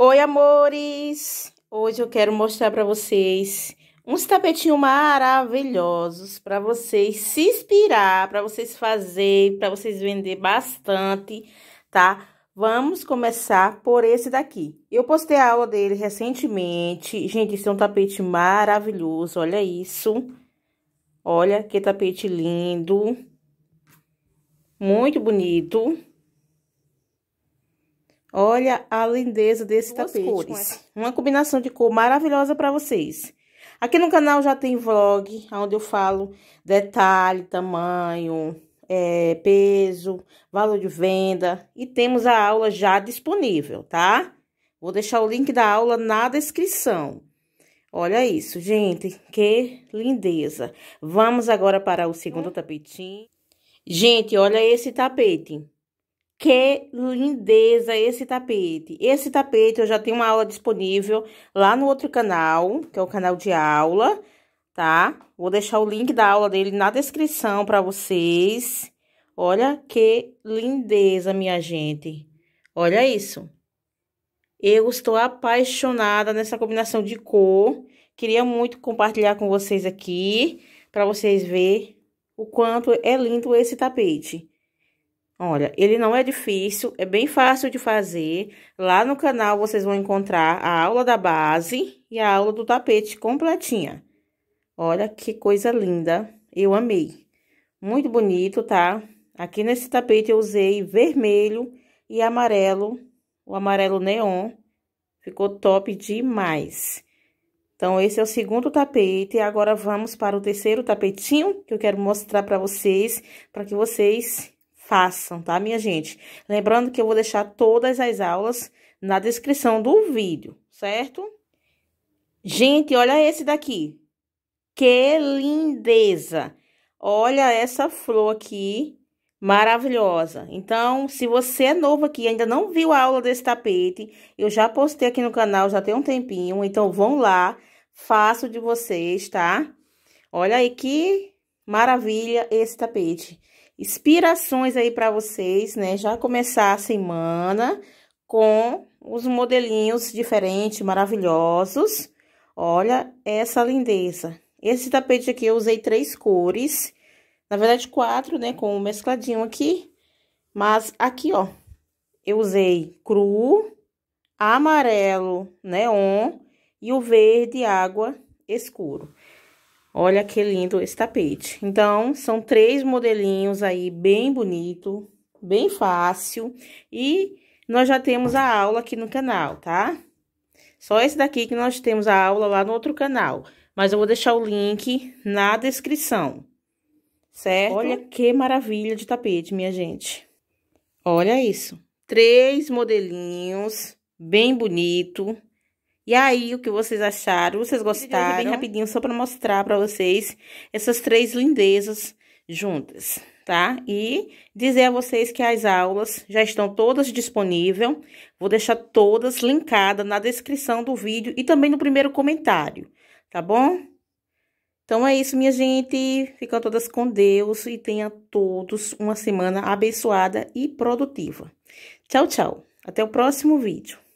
Oi, amores! Hoje eu quero mostrar para vocês uns tapetinhos maravilhosos para vocês se inspirar, para vocês fazer, para vocês vender bastante, tá? Vamos começar por esse daqui. Eu postei a aula dele recentemente. Gente, esse é um tapete maravilhoso, olha isso. Olha que tapete lindo. Muito bonito. Olha a lindeza desse Duas tapete. Cores. Uma combinação de cor maravilhosa para vocês. Aqui no canal já tem vlog, onde eu falo detalhe, tamanho, é, peso, valor de venda. E temos a aula já disponível, tá? Vou deixar o link da aula na descrição. Olha isso, gente, que lindeza. Vamos agora para o segundo hum? tapetinho. Gente, olha esse tapete. Que lindeza esse tapete. Esse tapete eu já tenho uma aula disponível lá no outro canal, que é o canal de aula, tá? Vou deixar o link da aula dele na descrição para vocês. Olha que lindeza, minha gente. Olha isso. Eu estou apaixonada nessa combinação de cor. Queria muito compartilhar com vocês aqui, para vocês verem o quanto é lindo esse tapete. Olha, ele não é difícil, é bem fácil de fazer. Lá no canal vocês vão encontrar a aula da base e a aula do tapete completinha. Olha que coisa linda, eu amei. Muito bonito, tá? Aqui nesse tapete eu usei vermelho e amarelo, o amarelo neon. Ficou top demais. Então, esse é o segundo tapete. E agora, vamos para o terceiro tapetinho, que eu quero mostrar para vocês, para que vocês façam, tá, minha gente? Lembrando que eu vou deixar todas as aulas na descrição do vídeo, certo? Gente, olha esse daqui. Que lindeza! Olha essa flor aqui, maravilhosa. Então, se você é novo aqui e ainda não viu a aula desse tapete, eu já postei aqui no canal, já tem um tempinho, então vão lá, faço de vocês, tá? Olha aí que maravilha esse tapete inspirações aí para vocês, né? Já começar a semana com os modelinhos diferentes, maravilhosos. Olha essa lindeza. Esse tapete aqui eu usei três cores, na verdade quatro, né, com um mescladinho aqui. Mas aqui, ó, eu usei cru, amarelo neon e o verde água escuro. Olha que lindo esse tapete. Então, são três modelinhos aí bem bonito, bem fácil. E nós já temos a aula aqui no canal, tá? Só esse daqui que nós temos a aula lá no outro canal. Mas eu vou deixar o link na descrição, certo? Olha que maravilha de tapete, minha gente. Olha isso. Três modelinhos, bem bonito. E aí, o que vocês acharam? Vocês gostaram? Bem rapidinho, só para mostrar para vocês essas três lindezas juntas, tá? E dizer a vocês que as aulas já estão todas disponíveis. Vou deixar todas linkadas na descrição do vídeo e também no primeiro comentário, tá bom? Então é isso, minha gente. Ficam todas com Deus e tenham todos uma semana abençoada e produtiva. Tchau, tchau. Até o próximo vídeo.